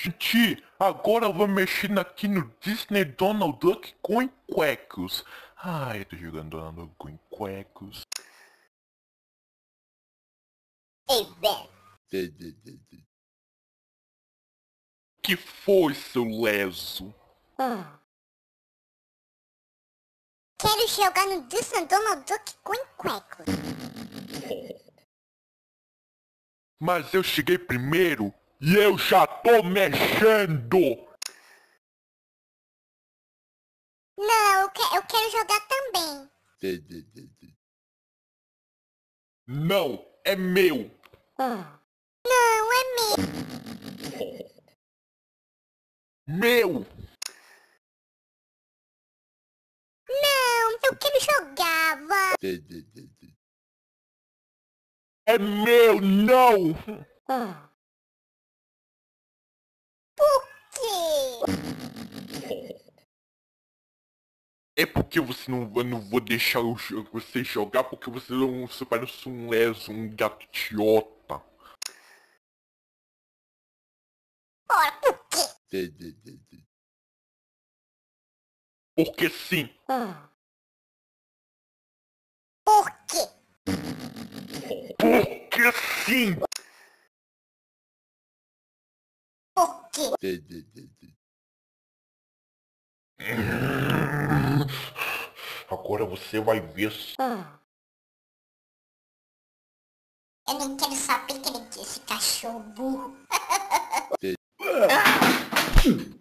Titi, agora eu vou mexer aqui no Disney Donald Duck com cuecos. Ai, eu tô jogando Donald Duck com cuecos. Que foi, seu leso? Hum. Quero jogar no Disney Donald Duck com cuecos. Mas eu cheguei primeiro. E eu já tô mexendo! Não, eu, que, eu quero jogar também. Não, é meu! Não, é meu! Meu! Não, eu quero jogar, É meu, não! Ah. É porque você não, não vou deixar eu, você jogar porque você não você parece um leso, um gato idiota. Ora, por quê? Porque sim. Hum. Por quê? Porque sim. Por quê? É. Agora você vai ver. Hum. Eu nem quero saber quem é esse cachorro burro. É.